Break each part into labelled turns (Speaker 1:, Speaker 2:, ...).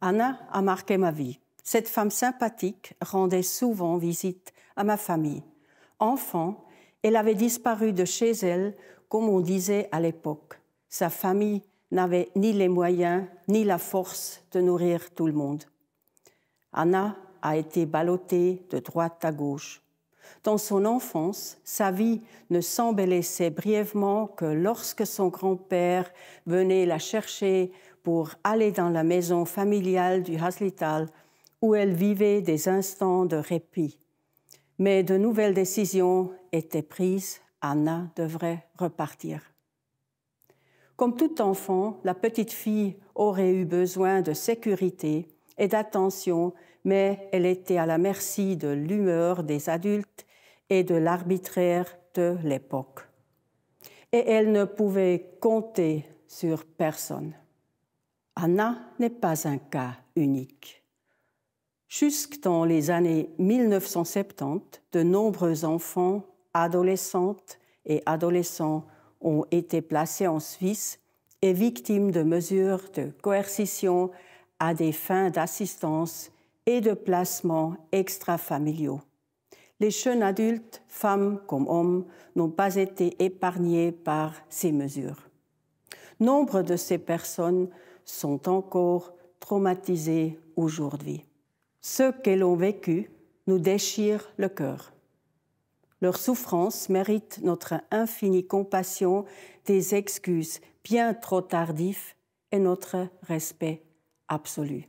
Speaker 1: Anna a marqué ma vie. Cette femme sympathique rendait souvent visite à ma famille. Enfant, elle avait disparu de chez elle, comme on disait à l'époque. Sa famille n'avait ni les moyens ni la force de nourrir tout le monde. Anna a été ballottée de droite à gauche. Dans son enfance, sa vie ne s'embellissait brièvement que lorsque son grand-père venait la chercher pour aller dans la maison familiale du Haslital où elle vivait des instants de répit. Mais de nouvelles décisions étaient prises, Anna devrait repartir. Comme tout enfant, la petite fille aurait eu besoin de sécurité et d'attention, mais elle était à la merci de l'humeur des adultes et de l'arbitraire de l'époque. Et elle ne pouvait compter sur personne. Anna n'est pas un cas unique. Jusque dans les années 1970, de nombreux enfants, adolescentes et adolescents ont été placés en Suisse et victimes de mesures de coercition à des fins d'assistance et de placement familiaux Les jeunes adultes, femmes comme hommes, n'ont pas été épargnés par ces mesures. Nombre de ces personnes sont encore traumatisés aujourd'hui. Ceux qu'elles ont vécu nous déchire le cœur. Leur souffrance mérite notre infinie compassion, des excuses bien trop tardives et notre respect absolu.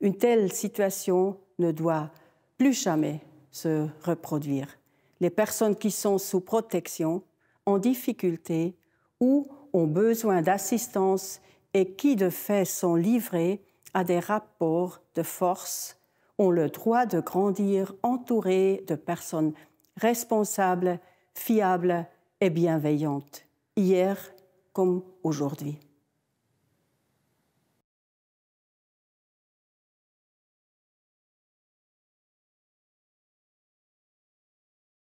Speaker 1: Une telle situation ne doit plus jamais se reproduire. Les personnes qui sont sous protection, en difficulté ou ont besoin d'assistance et qui de fait sont livrés à des rapports de force ont le droit de grandir entourés de personnes responsables, fiables et bienveillantes, hier comme aujourd'hui.